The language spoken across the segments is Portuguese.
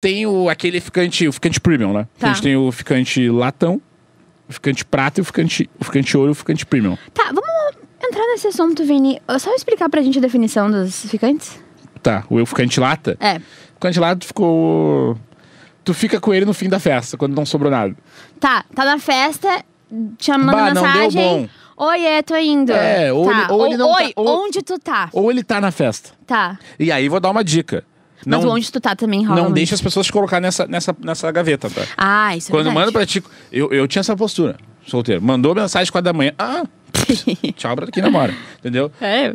tem o, aquele ficante, o ficante premium, né? Tá. A gente tá. tem o ficante latão, o ficante prata e o ficante, o ficante ouro e o ficante premium. Tá, vamos entrar nesse assunto, Vini. Só explicar pra gente a definição dos ficantes? Tá, o ficante lata? É. O ficante lata ficou. Tu fica com ele no fim da festa, quando não sobrou nada. Tá, tá na festa, te manda mensagem. Oi, é, tô indo. É, ou, tá. ele, ou, ou ele não Oi, tá, ou, onde tu tá? Ou ele tá na festa. Tá. E aí vou dar uma dica. Mas não, onde tu tá também rola. Não muito. deixa as pessoas te colocar nessa, nessa, nessa gaveta, tá? Ah, isso Quando é Quando manda pra ti. Eu, eu tinha essa postura, solteiro. Mandou mensagem quatro da manhã. Ah, tchau pra quem namora. Entendeu? É.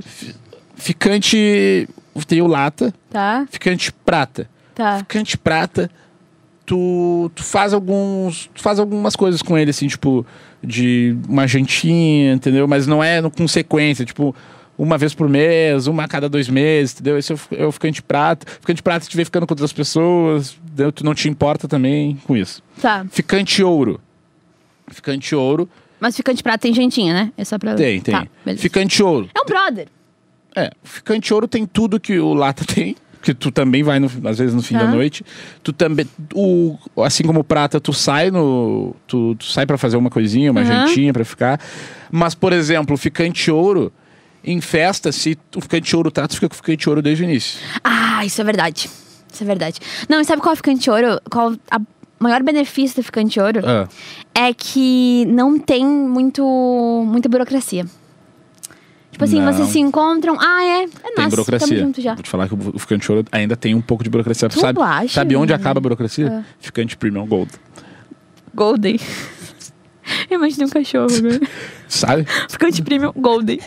Ficante. tem o lata. Tá. Ficante prata. Tá. Ficante prata. Tu, tu, faz alguns. Tu faz algumas coisas com ele, assim, tipo, de uma jantinha, entendeu? Mas não é com sequência, tipo uma vez por mês, uma a cada dois meses, entendeu? Esse é o, é o ficante prato. Ficante prata te vê ficando com outras pessoas, entendeu? tu não te importa também com isso. Tá. Ficante ouro. Ficante ouro. Mas ficante prata tem gentinha, né? É só pra... Tem, tem. Tá, ficante ouro. É um brother. É, ficante ouro tem tudo que o lata tem que tu também vai no, às vezes no fim da noite. Tu também, o, assim como prata, tu sai no, tu, tu sai para fazer uma coisinha, uma uhum. jantinha para ficar. Mas por exemplo, ficante ouro, em festa, se o ficante ouro tá, tu fica com o ficante ouro desde o início. Ah, isso é verdade. Isso é verdade. Não, e sabe qual é o ficante ouro? Qual a maior benefício do ficante ouro? Ah. É que não tem muito, muita burocracia. Tipo assim, não. vocês se encontram, ah, é, é nosso, tem burocracia. junto já. Vou te falar que o ficante ouro ainda tem um pouco de burocracia. Tu sabe, acha, sabe onde né? acaba a burocracia? É. Ficante premium gold. Golden. Imagina um cachorro agora. Né? Sabe? Ficante premium golden.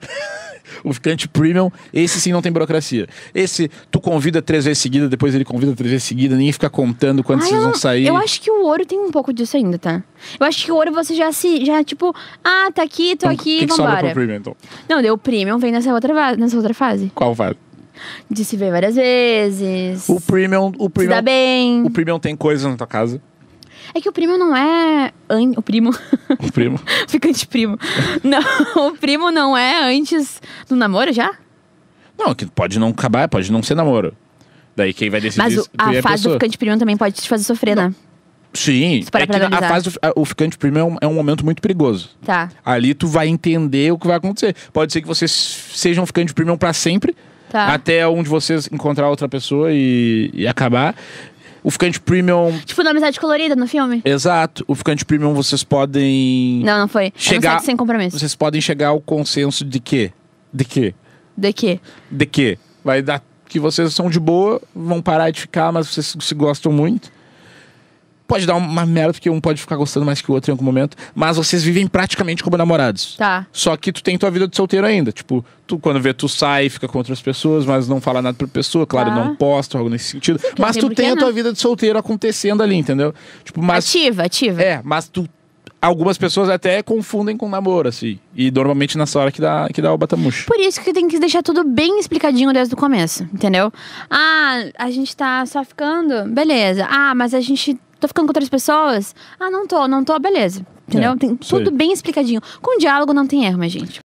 o ficante premium, esse sim não tem burocracia. Esse, tu convida três vezes seguida, depois ele convida três vezes seguida, nem fica contando quando vocês vão sair. Eu acho que o ouro tem um pouco disso ainda, tá? Eu acho que o ouro você já se. Já, tipo, ah, tá aqui, tô Então, aqui, que que sobra vambora. pro premium, então? Não, deu o premium, vem nessa outra, nessa outra fase. Qual fase? De se ver várias vezes. O premium, o se premium, dá bem. o premium tem coisas na tua casa. É que o primo não é. O primo. O primo. Ficante primo. Não, o primo não é antes do namoro já? Não, que pode não acabar, pode não ser namoro. Daí quem vai decidir. Mas o, a, é a fase pessoa. do ficante primo também pode te fazer sofrer, não. né? Sim, é que analisar. a fase do, a, o ficante primo é um, é um, momento muito perigoso. Tá. Ali tu vai entender o que vai acontecer. Pode ser que vocês sejam um ficante primo para sempre, tá. até um de vocês encontrar outra pessoa e, e acabar. O ficante premium. Tipo, na amizade colorida no filme? Exato. O ficante premium vocês podem. Não, não foi. Chegar... É um sem compromisso. Vocês podem chegar ao consenso de que? De que? De que? De que? Vai dar que vocês são de boa, vão parar de ficar, mas vocês se gostam muito. Pode dar uma merda, porque um pode ficar gostando mais que o outro em algum momento. Mas vocês vivem praticamente como namorados. Tá. Só que tu tem tua vida de solteiro ainda. Tipo, tu quando vê, tu sai, fica com outras pessoas, mas não fala nada pra pessoa. Claro, tá. não posta, algo nesse sentido. Sim, mas tu tem a tua vida de solteiro acontecendo ali, entendeu? Tipo, mas... Ativa, ativa. É, mas tu algumas pessoas até confundem com namoro, assim. E normalmente nessa hora que dá, que dá o batamuxo. Por isso que tem que deixar tudo bem explicadinho desde o começo, entendeu? Ah, a gente tá só ficando? Beleza. Ah, mas a gente tô ficando com outras pessoas? Ah, não tô, não tô, beleza. Entendeu? É, Tem tudo sei. bem explicadinho. Com diálogo não tem erro, minha gente.